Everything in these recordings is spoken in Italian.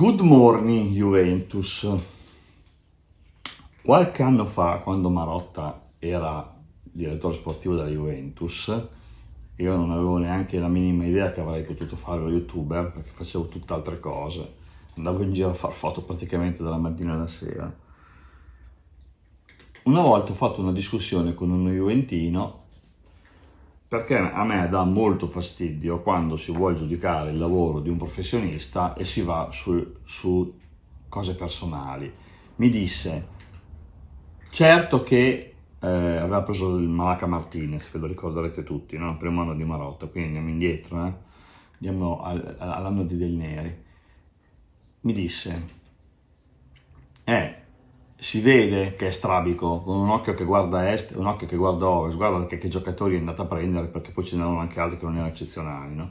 Good morning Juventus. Qualche anno fa, quando Marotta era direttore sportivo della Juventus, io non avevo neanche la minima idea che avrei potuto fare lo youtuber perché facevo tutt'altre cose. Andavo in giro a fare foto praticamente dalla mattina alla sera. Una volta ho fatto una discussione con uno juventino perché a me dà molto fastidio quando si vuole giudicare il lavoro di un professionista e si va su, su cose personali. Mi disse, certo che eh, aveva preso il Malaca Martinez, ve lo ricorderete tutti, no? il primo anno di Marotta, quindi andiamo indietro, eh? andiamo al, all'anno di Del Neri. Mi disse, eh, si vede che è strabico, con un occhio che guarda est e un occhio che guarda ovest, guarda che, che giocatori è andato a prendere, perché poi ce n'erano anche altri che non erano eccezionali, no?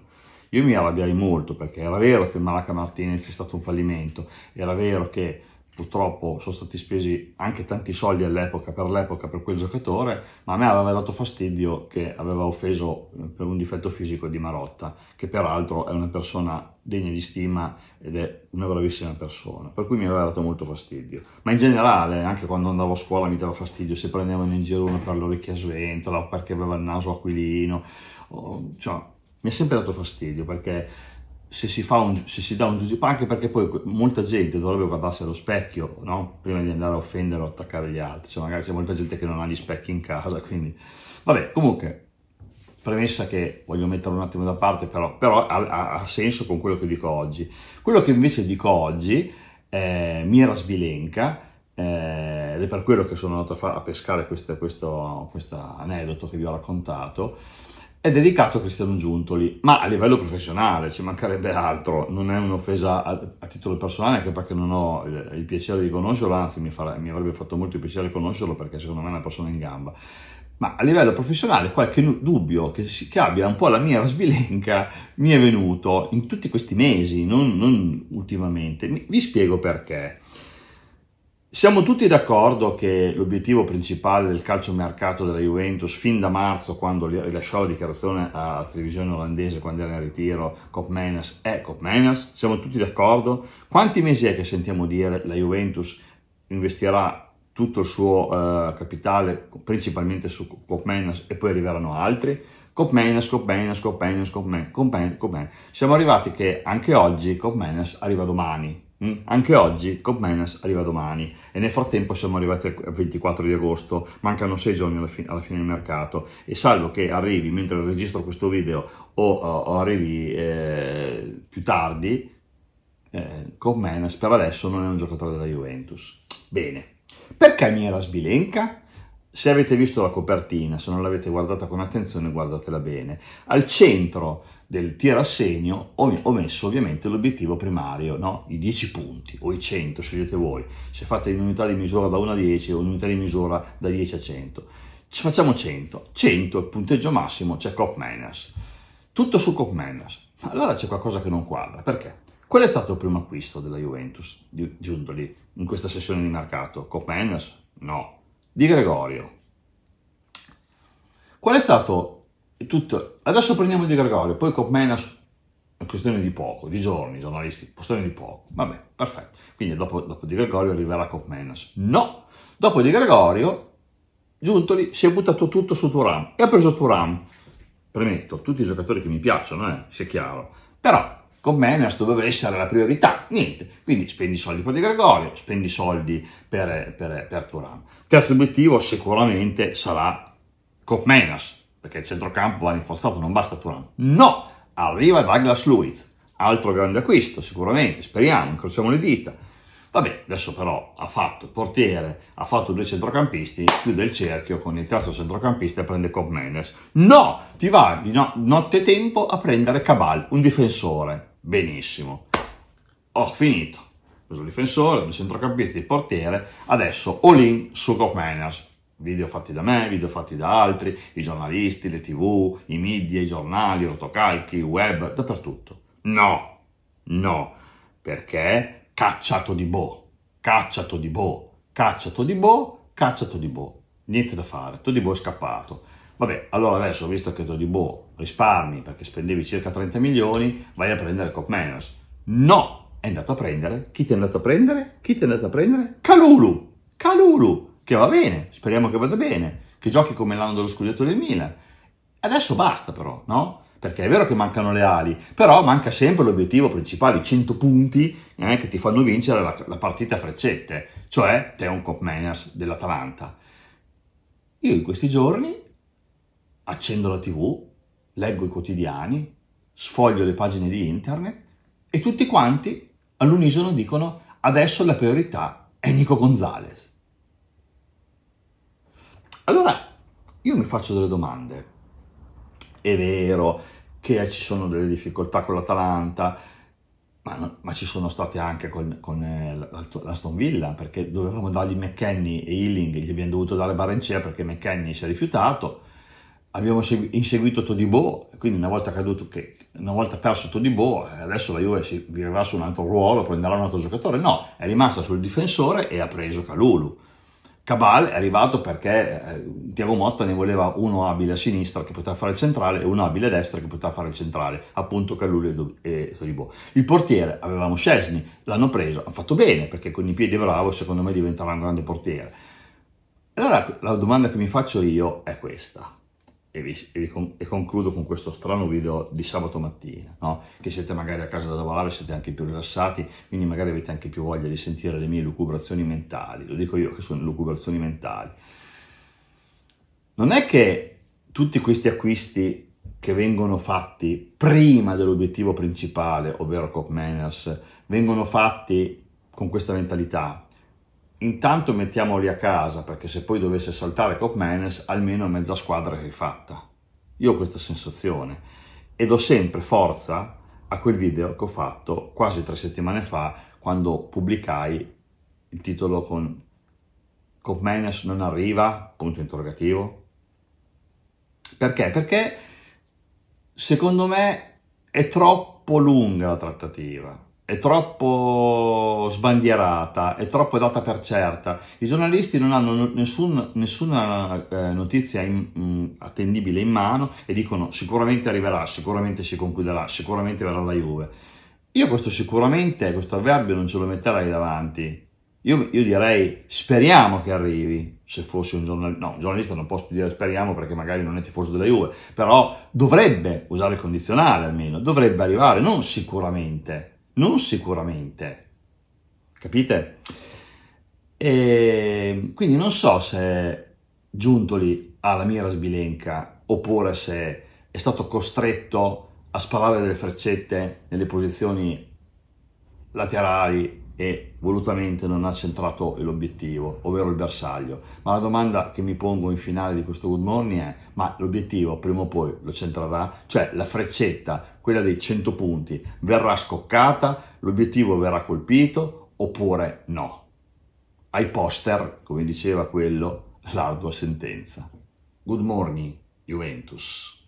Io mi arrabbiai molto perché era vero che Malaca Martinez è stato un fallimento, era vero che purtroppo sono stati spesi anche tanti soldi all'epoca per l'epoca per quel giocatore, ma a me aveva dato fastidio che aveva offeso eh, per un difetto fisico di Marotta, che peraltro è una persona degna di stima ed è una bravissima persona, per cui mi aveva dato molto fastidio. Ma in generale, anche quando andavo a scuola mi dava fastidio se prendevano in giro uno per l'orecchia a sventola o perché aveva il naso aquilino, o, cioè, mi ha sempre dato fastidio perché se si, fa un, se si dà un giudizio, anche perché poi molta gente dovrebbe guardarsi allo specchio, no? Prima di andare a offendere o attaccare gli altri, cioè magari c'è molta gente che non ha gli specchi in casa, quindi... Vabbè, comunque, premessa che voglio mettere un attimo da parte, però, però ha, ha, senso con quello che dico oggi. Quello che invece dico oggi, eh, mi era sbilenca, eh, ed è per quello che sono andato a, a pescare questo, questo aneddoto che vi ho raccontato, è dedicato a Cristiano Giuntoli, ma a livello professionale, ci mancherebbe altro, non è un'offesa a, a titolo personale, anche perché non ho il, il piacere di conoscerlo, anzi mi, fare, mi, avrebbe fatto molto piacere conoscerlo perché secondo me è una persona in gamba. Ma a livello professionale qualche dubbio che, si, che abbia un po' la mia sbilenca mi è venuto in tutti questi mesi, non, non ultimamente. Vi spiego perché. Siamo tutti d'accordo che l'obiettivo principale del calcio mercato della Juventus, fin da marzo, quando rilasciò la dichiarazione alla televisione olandese quando era in ritiro, Copmenas è Menas? siamo tutti d'accordo? Quanti mesi è che sentiamo dire la Juventus investirà tutto il suo eh, capitale principalmente su Cop Menas e poi arriveranno altri? Cop Cop Menas, Menas, Cop Menas, Cop Menas, Cop Menas. Siamo arrivati che anche oggi Cop Menas arriva domani, Mm? Anche oggi Copmanus arriva domani e nel frattempo siamo arrivati al 24 di agosto, mancano 6 giorni alla, fine, alla fine del mercato e salvo che arrivi mentre registro questo video o, o arrivi eh, più tardi, eh, Copmanus per adesso non è un giocatore della Juventus. Bene, perché mi era sbilenca? Se avete visto la copertina, se non l'avete guardata con attenzione, guardatela bene. Al centro del tirassegno ho messo ovviamente l'obiettivo primario, no? i 10 punti o i 100, scegliete voi. Se fate in unità di misura da 1 a 10 o in unità di misura da 10 a 100. Ci facciamo 100. 100 è il punteggio massimo, c'è Cop Manners. Tutto su Cop Manners. Allora c'è qualcosa che non quadra. Perché? Qual è stato il primo acquisto della Juventus giunto lì in questa sessione di mercato? Cop Manners? No di Gregorio. Qual è stato tutto? Adesso prendiamo di Gregorio, poi Commenas è questione di poco, di giorni, giornalisti, questione di poco. Vabbè, perfetto. Quindi dopo, dopo di Gregorio arriverà Copmenas. No! Dopo di Gregorio, Giuntoli si è buttato tutto su Turam e ha preso Turam. Premetto, tutti i giocatori che mi piacciono, eh, sia chiaro. Però con Menas doveva essere la priorità, niente. Quindi spendi soldi per Di Gregorio, spendi soldi per, per, per Turam. Terzo obiettivo sicuramente sarà con Menas, perché il centrocampo va rinforzato, non basta Turam. No, arriva Douglas Luiz, altro grande acquisto sicuramente, speriamo, incrociamo le dita. Vabbè, adesso però ha fatto portiere, ha fatto due centrocampisti, chiude il cerchio con il terzo centrocampista e prende Cobb Mendes. No, ti va di no, notte tempo a prendere Cabal, un difensore benissimo. Ho finito. Ho preso il difensore, due centrocampisti, il portiere. Adesso all in su Cop Manners. Video fatti da me, video fatti da altri, i giornalisti, le tv, i media, i giornali, i rotocalchi, il web, dappertutto. No, no, perché cacciato di boh, cacciato di boh, cacciato di boh, cacciato di boh. Niente da fare, di Todibo è scappato. Vabbè, allora adesso, visto che Dodibo risparmi perché spendevi circa 30 milioni, vai a prendere Cop Menos. No! È andato a prendere. Chi ti è andato a prendere? Chi ti è andato a prendere? Calulu! Calulu! Che va bene, speriamo che vada bene, che giochi come l'anno dello scudetto del Milan. Adesso basta però, no? Perché è vero che mancano le ali, però manca sempre l'obiettivo principale, i 100 punti eh, che ti fanno vincere la, la partita a freccette, cioè te un Cop Manners dell'Atalanta. Io in questi giorni accendo la tv, leggo i quotidiani, sfoglio le pagine di internet e tutti quanti all'unisono dicono adesso la priorità è Nico Gonzalez. Allora io mi faccio delle domande. È vero che ci sono delle difficoltà con l'Atalanta, ma, ma, ci sono state anche con, con eh, l'Aston Villa, perché dovevamo dargli McKenny e Ealing, gli abbiamo dovuto dare Barencea perché McKenny si è rifiutato, abbiamo inseguito Todibo, quindi una volta, caduto, che, una volta perso Todibo, eh, adesso la Juve si virerà su un altro ruolo, prenderà un altro giocatore, no, è rimasta sul difensore e ha preso Calulu. Cabal è arrivato perché eh, Tiago Motta ne voleva uno abile a sinistra che poteva fare il centrale e uno abile a destra che poteva fare il centrale, appunto Calulu e, e Todibo. Il portiere, avevamo Scesni, l'hanno preso, ha fatto bene perché con i piedi bravo secondo me diventerà un grande portiere. Allora la domanda che mi faccio io è questa e, vi, e, vi con, e, concludo con questo strano video di sabato mattina, no? che siete magari a casa da lavorare, siete anche più rilassati, quindi magari avete anche più voglia di sentire le mie lucubrazioni mentali, lo dico io che sono lucubrazioni mentali. Non è che tutti questi acquisti che vengono fatti prima dell'obiettivo principale, ovvero Cop Manners, vengono fatti con questa mentalità, Intanto mettiamoli a casa perché se poi dovesse saltare Cop Menes almeno mezza squadra è rifatta. Io ho questa sensazione e do sempre forza a quel video che ho fatto quasi tre settimane fa quando pubblicai il titolo con Cop Menes non arriva, punto interrogativo. Perché? Perché secondo me è troppo lunga la trattativa è troppo sbandierata, è troppo data per certa. I giornalisti non hanno nessun, nessuna eh, notizia in, mh, mm, attendibile in mano e dicono sicuramente arriverà, sicuramente si concluderà, sicuramente verrà la Juve. Io questo sicuramente, questo avverbio non ce lo metterei davanti. Io, io direi speriamo che arrivi, se fossi un giornalista. No, un giornalista non posso dire speriamo perché magari non è tifoso della Juve, però dovrebbe usare il condizionale almeno, dovrebbe arrivare, non sicuramente non sicuramente. Capite? E quindi non so se Giuntoli ha la mira sbilenca oppure se è stato costretto a sparare delle freccette nelle posizioni laterali e volutamente non ha centrato l'obiettivo, ovvero il bersaglio. Ma la domanda che mi pongo in finale di questo good morning è, ma l'obiettivo prima o poi lo centrerà? Cioè la freccetta, quella dei 100 punti, verrà scoccata, l'obiettivo verrà colpito oppure no? Ai poster, come diceva quello, l'ardua sentenza. Good morning, Juventus.